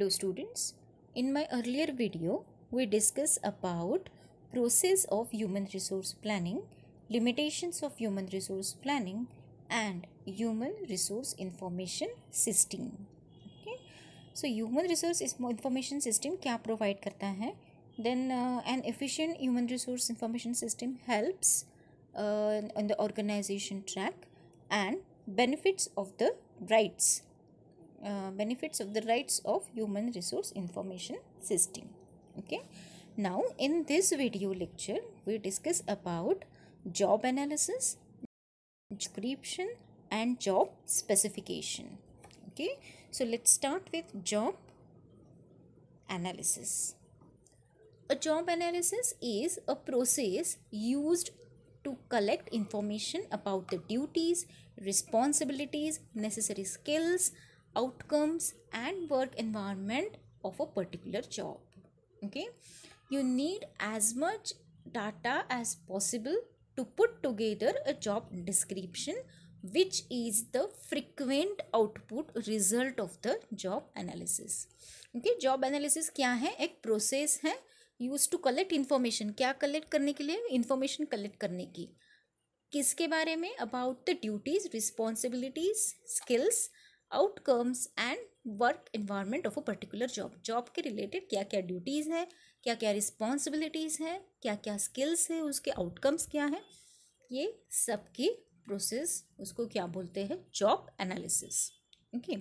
Hello students, in my earlier video, we discussed about process of human resource planning, limitations of human resource planning and human resource information system. Okay. So human resource information system क्या provide करता है Then uh, an efficient human resource information system helps uh, the organization track and benefits of the rights uh, benefits of the rights of human resource information system okay now in this video lecture we discuss about job analysis description and job specification okay so let's start with job analysis a job analysis is a process used to collect information about the duties responsibilities necessary skills outcomes and work environment of a particular job okay you need as much data as possible to put together a job description which is the frequent output result of the job analysis okay job analysis kya hai ek process hai used to collect information kya collect karne ke liye information collect karne ki किसके बारे में about the duties responsibilities skills outcomes and work environment of a particular job job के related क्या क्या duties हैं क्या क्या responsibilities हैं क्या क्या स्किल्स हैं उसके आउटकम्स क्या हैं ये सब की प्रोसेस उसको क्या बोलते हैं job analysis okay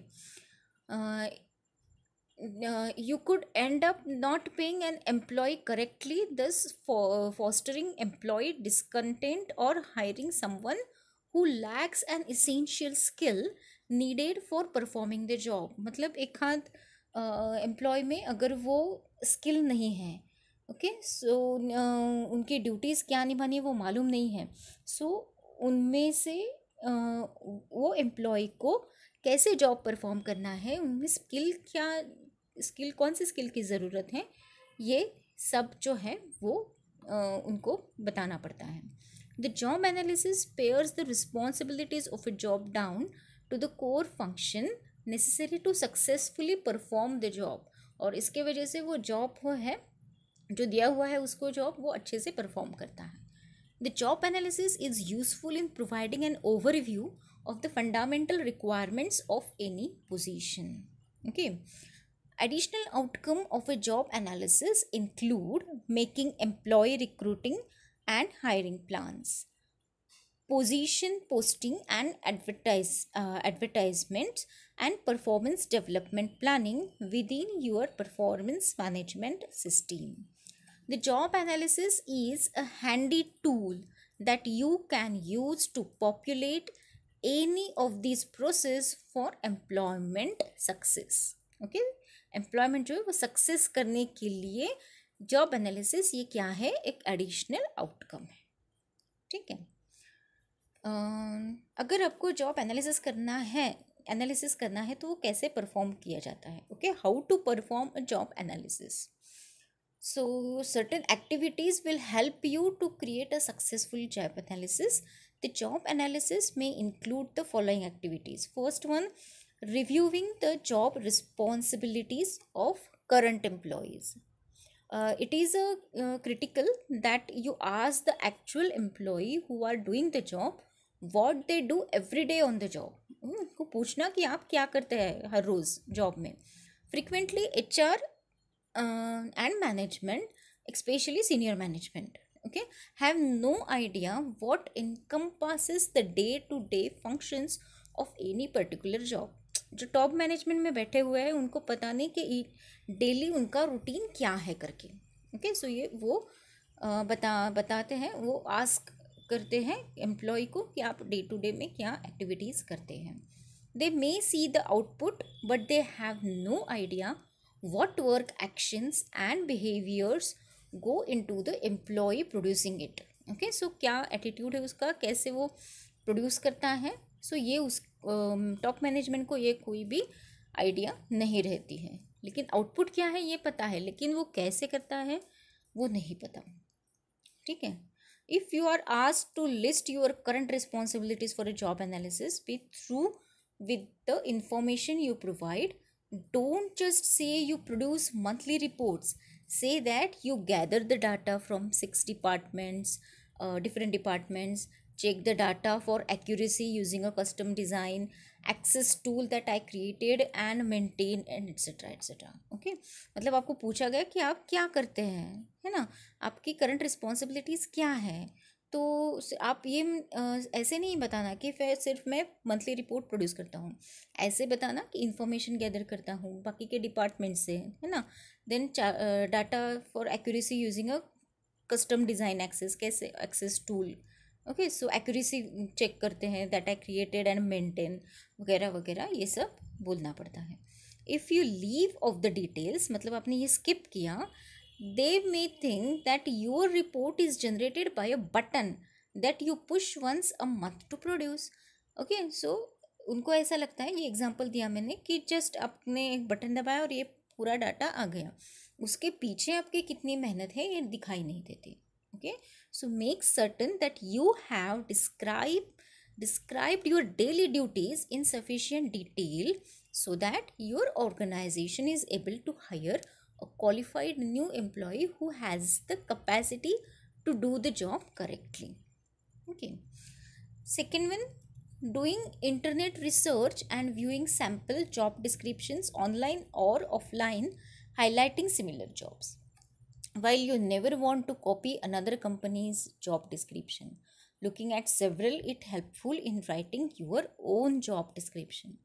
you could end up not paying an employee correctly thus fostering employee discontent और hiring someone who lacks an essential skill needed for performing the job मतलब एक हाथ एम्प्लॉय में अगर वो स्किल नहीं है okay okay? So so, uh, उनकी ड्यूटीज़ क्या निभानी है वो मालूम नहीं है सो so, उनमें से uh, वो एम्प्लॉय को कैसे जॉब परफॉर्म करना है उनमें स्किल क्या स्किल कौन सी स्किल की ज़रूरत है ये सब जो है वो uh, उनको बताना पड़ता है the job analysis pares the responsibilities of a job down to the core function necessary to successfully perform the job और इसके वजह से वो जॉब है जो दिया हुआ है उसको जॉब वो अच्छे से परफॉर्म करता है the job analysis is useful in providing an overview of the fundamental requirements of any position okay additional outcome of a job analysis include making employee recruiting and hiring plans position posting and advertise uh, and performance development planning within your performance management system the job analysis is a handy tool that you can use to populate any of these process for employment success okay employment jo success वो success करने के लिए job analysis ये क्या है एक additional है अगर आपको जॉब एनालिसिस करना है एनालिसिस करना है तो वो कैसे परफॉर्म किया जाता है okay how to perform a job analysis so certain activities will help you to create a successful job analysis the job analysis में include the following activities first one reviewing the job responsibilities of current employees it is a critical that you ask the actual employee who are doing the job what they do every day on the job उनको पूछना कि आप क्या करते हैं हर रोज़ job में frequently H R and management senior management okay have no idea what encompasses the day to day functions of any particular job जो टॉप मैनेजमेंट में बैठे हुए हैं उनको पता नहीं कि डेली उनका रूटीन क्या है करके ओके okay? सो so ये वो बता बताते हैं वो आस्क करते हैं एम्प्लॉय को कि आप डे टू डे में क्या एक्टिविटीज़ करते हैं they may see the output but they have no idea what work actions and behaviours go into the employee producing it okay so क्या एटीट्यूड है उसका कैसे वो प्रोड्यूस करता है सो so, ये उस टॉप uh, मैनेजमेंट को ये कोई भी आइडिया नहीं रहती है लेकिन आउटपुट क्या है ये पता है लेकिन वो कैसे करता है वो नहीं पता ठीक है if you are asked to list your current responsibilities for a job analysis be through with the information you provide don't just say you produce monthly reports say that you gather the data from six departments uh, different departments check the data for accuracy using a custom design Access tool that I created and maintain and etcetera etcetera okay मतलब आपको पूछा गया कि आप क्या करते हैं है ना आपकी करंट रिस्पॉन्सिबिलिटीज़ क्या है तो आप ये ऐसे नहीं बताना कि फिर सिर्फ मैं मंथली रिपोर्ट प्रोड्यूस करता हूँ ऐसे बताना कि इन्फॉर्मेशन गैदर करता हूँ बाकी के डिपार्टमेंट से है ना then data for accuracy using a custom design Access कैसे Access tool okay so accuracy check करते हैं that I created and maintain वगैरह वगैरह ये सब बोलना पड़ता है if you leave off the details मतलब आपने ये स्किप किया they may think that your report is generated by a button that you push once a month to produce okay so उनको ऐसा लगता है ये एग्जाम्पल दिया मैंने कि जस्ट आपने एक बटन दबाया और ये पूरा डाटा आ गया उसके पीछे आपकी कितनी मेहनत है ये दिखाई नहीं देती okay so make certain that you have described described your daily duties in sufficient detail so that your organization is able to hire a qualified new employee who has the capacity to do the job correctly okay second one doing internet research and viewing sample job descriptions online or offline highlighting similar jobs while you never want to copy another company's job description looking at several it helpful in writing your own job description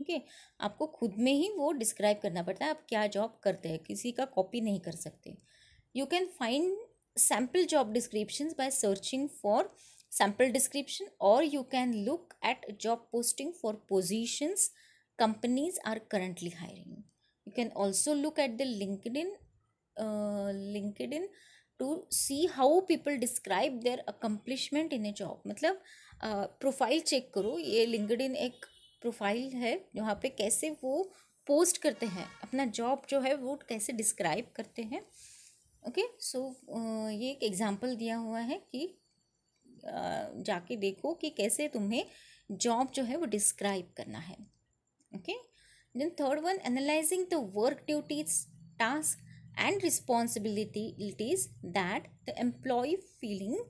okay okay? आपको खुद में ही वो describe करना पड़ता है आप क्या job करते हैं किसी का कॉपी नहीं कर सकते you can find sample job description by searching for sample description और you can look at job posting for positions companies are currently hiring you can also look at the linkedin LinkedIn to see how people describe their accomplishment in a job मतलब profile uh, check करो ये LinkedIn इन एक profile है जहाँ पे कैसे वो post करते हैं अपना जॉब जो है वो कैसे डिस्क्राइब करते हैं okay okay? So so, uh, ये एक एग्ज़ाम्पल दिया हुआ है कि uh, जाके देखो कि कैसे तुम्हें जॉब जो है वो डिस्क्राइब करना है okay then third one analysing the work duties task and responsibilities that the employee feeling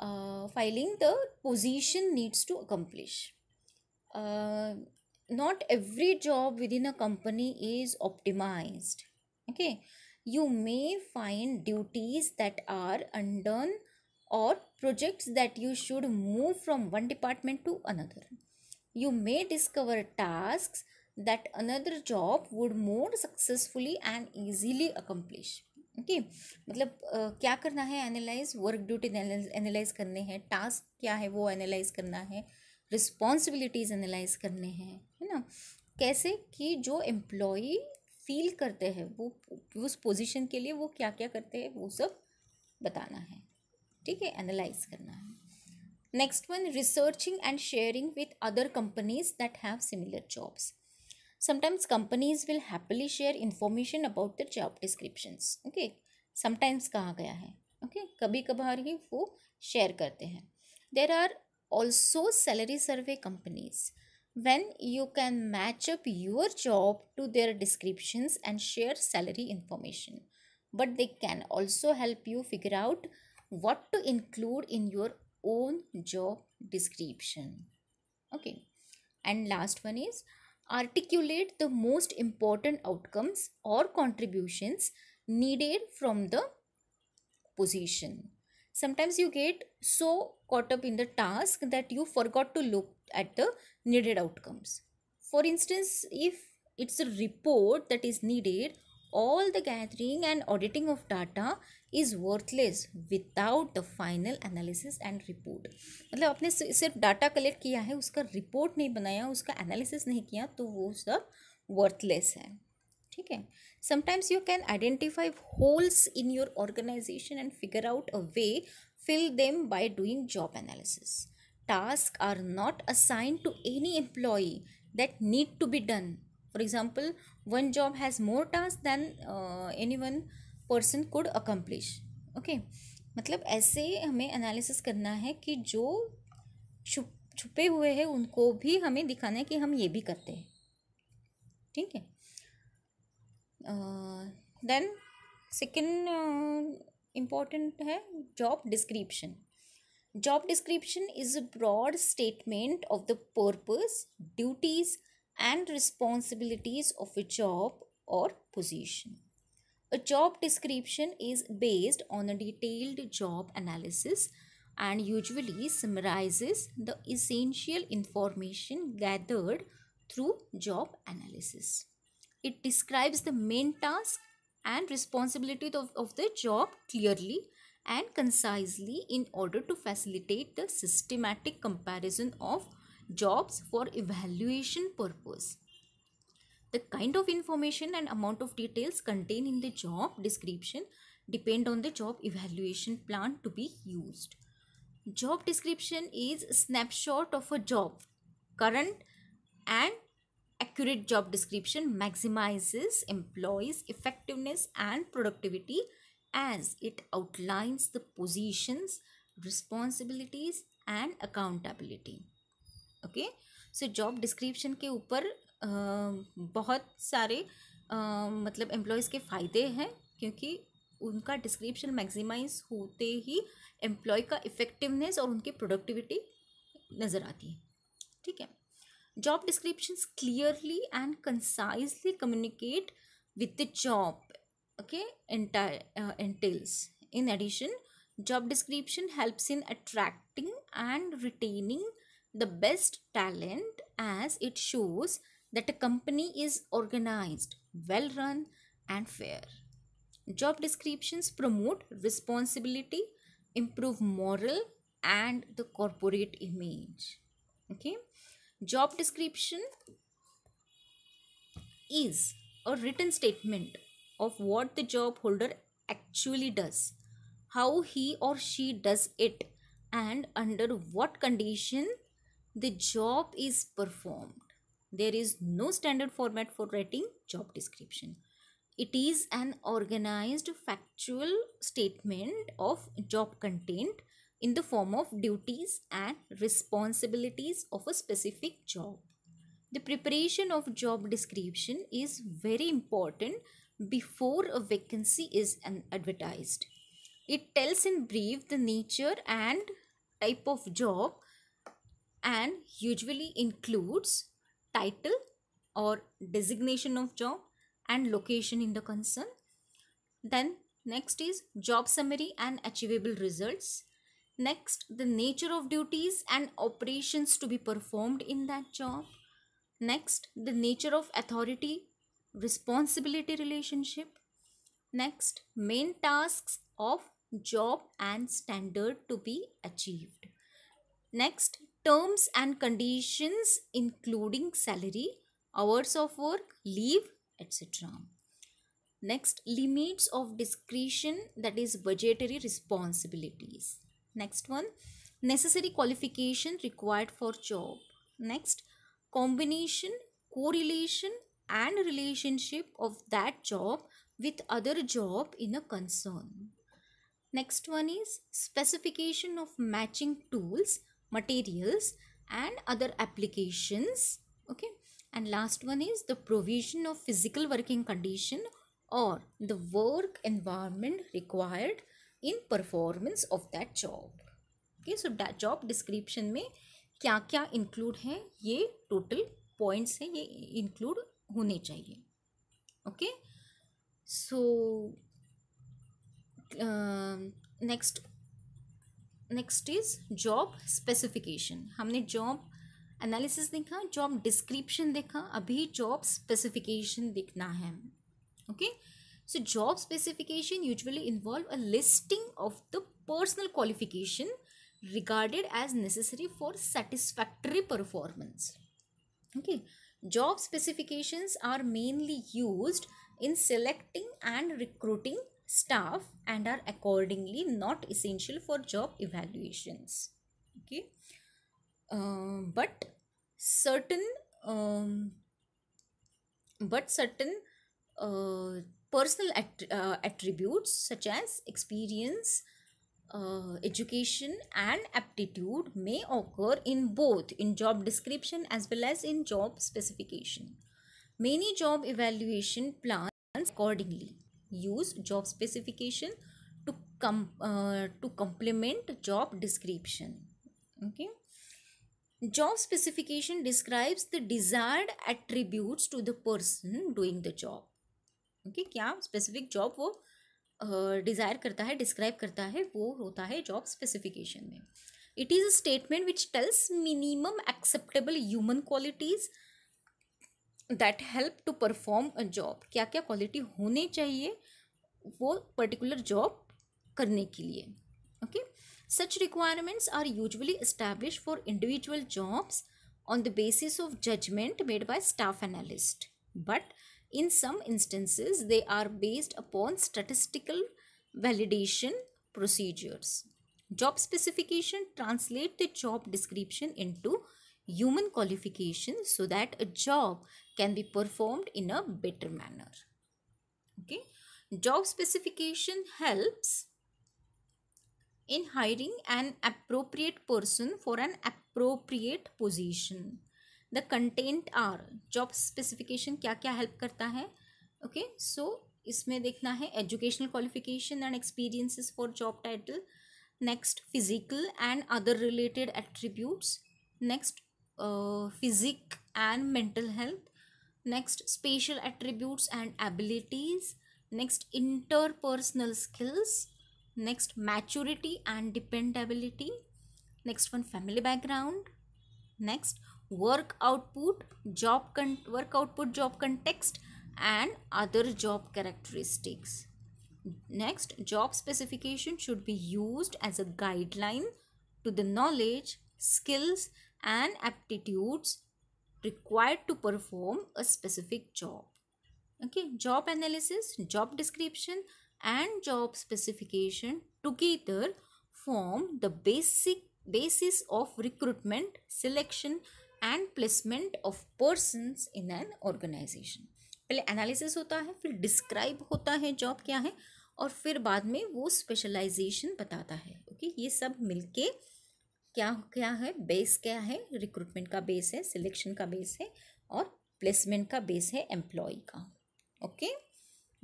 uh, filing the position needs to accomplish. Uh, not every job within a company is optimized. Okay, you may find duties that are undone or projects that you should move from one department to another. You may discover tasks that another job would more successfully and easily accomplish okay मतलब क्या करना है analyse work duty analyse करने हैं task क्या है वो analyse करना है रिस्पॉन्सिबिलिटीज एनालाइज करने हैं है ना कैसे कि जो एम्प्लॉय फील करते हैं वो उस पोजीशन के लिए वो क्या क्या करते हैं वो सब बताना है ठीक है एनालाइज करना है next one researching and sharing with other companies that have similar jobs sometimes companies will happily share information about their job descriptions okay sometimes कहा गया है okay कभी कभार ही वो share करते हैं there are also salary survey companies when you can match up your job to their descriptions and share salary information but they can also help you figure out what to include in your own job description okay and last one is articulate the most important outcomes or contributions needed from the position. Sometimes you get so caught up in the task that you forgot to look at the needed outcomes. For instance, if it's a report that is needed, all the gathering and auditing of data is worthless without the final analysis and report मतलब आपने सिर्फ data collect किया है उसका report नहीं बनाया उसका analysis नहीं किया तो वो सब वर्थलेस है ठीक है sometimes you can identify holes in your organisation and figure out a way fill them by doing job analysis. Tasks are not assigned to any employee that need to be done. For example, one job has more tasks than uh, anyone person could accomplish okay मतलब ऐसे हमें analysis करना है कि जो छुप छुपे हुए हैं उनको भी हमें दिखाना है कि हम ये भी करते हैं ठीक है देन सेकेंड इम्पॉर्टेंट है job description job description is a broad statement of the purpose duties and responsibilities of a job और position A job description is based on a detailed job analysis and usually summarizes the essential information gathered through job analysis. It describes the main task and responsibility of, of the job clearly and concisely in order to facilitate the systematic comparison of jobs for evaluation purpose. The kind of information and amount of details contained in the job description depend on the job evaluation plan to be used. Job description is snapshot of a job. Current and accurate job description maximizes employees' effectiveness and productivity as it outlines the positions, responsibilities and accountability. Okay, so job description के ऊपर बहुत सारे मतलब employees के फ़ायदे हैं क्योंकि उनका डिस्क्रिप्शन मैक्सिमाइज होते ही एम्प्लॉय का इफ़ेक्टिवनेस और उनकी प्रोडक्टिविटी नज़र आती है ठीक है job description clearly and concisely communicate with the job okay entails in addition job description helps in attracting and retaining the best talent as it shows that a company is organized, well run, and fair. Job descriptions promote responsibility, improve moral, and the corporate image. Okay, job description is a written statement of what the job holder actually does, how he or she does it, and under what condition the job is performed there is no standard format for writing job description. It is an organized factual statement of job content in the form of duties and responsibilities of a specific job. The preparation of job description is very important before a vacancy is advertised. It tells in brief the nature and type of job and usually includes title or designation of job and location in the concern. Then next is job summary and achievable results. Next, the nature of duties and operations to be performed in that job. Next, the nature of authority responsibility relationship. Next, main tasks of job and standard to be achieved. Next, terms and conditions including salary, hours of work, leave, etc. Next, limits of discretion that is budgetary responsibilities. Next one, necessary qualification required for job. Next, combination, correlation and relationship of that job with other job in a concern. Next one is specification of matching tools materials and other applications okay and last one is the provision of physical working condition or the work environment required in performance of that job okay so that job description mein kya kya include hai ye total points hai ye include hone chahiye okay so uh, next next is job specification हमने job analysis देखा job description देखा अभी job specification देखना है okay so job specification usually involve a listing of the personal qualification regarded as necessary for satisfactory performance okay job specifications are mainly used in selecting and recruiting staff and are accordingly not essential for job evaluations okay uh, but certain um, but certain uh, personal at uh, attributes such as experience uh, education and aptitude may occur in both in job description as well as in job specification many job evaluation plans accordingly use job specification to com uh, to complement job description okay job specification describes the desired attributes to the person doing the job okay, kya specific job wo desire uh, करता है describe करता है वो होता है job specification में it is a statement which tells minimum acceptable human qualities that help to perform a job क्या क्या क्वालिटी होनी चाहिए वो पर्टिकुलर जॉब करने के लिए okay such requirements are usually establish for individual jobs on the basis of judgement made by staff analyst but in some instances they are based upon statistical validation procedures job specification translate the job description into human qualification so that a job can be performed in a better manner okay job specification helps in hiring an appropriate person for an appropriate position the content are job specification kya kya help karta hai okay, so, इसमें देखना है educational qualification and experiences for job title next physical and other related attributes next uh, physique and mental health next spatial attributes and abilities next interpersonal skills next maturity and dependability next one family background next work output job con work output job context and other job characteristics next job specification should be used as a guideline to the knowledge skills and aptitudes required to perform a specific job okay job analysis job description and job specification together form the basic basis of recruitment selection and placement of persons in an organization पहले analysis होता है फिर describe होता है job क्या है और फिर बाद में वो स्पेशलाइजेशन बताता है ओके okay? ये सब मिलके क्या क्या है बेस क्या है रिक्रूटमेंट का बेस है सिलेक्शन का बेस है और प्लेसमेंट का बेस है एम्प्लॉय का okay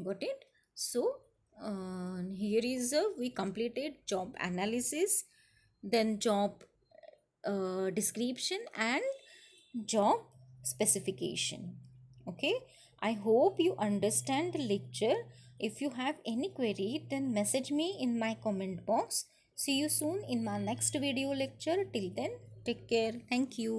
got it so here is we completed job analysis then job description and job specification okay I hope you understand the lecture if you have any query then message me in my comment box See you soon in my next video lecture. Till then, take care. Thank you.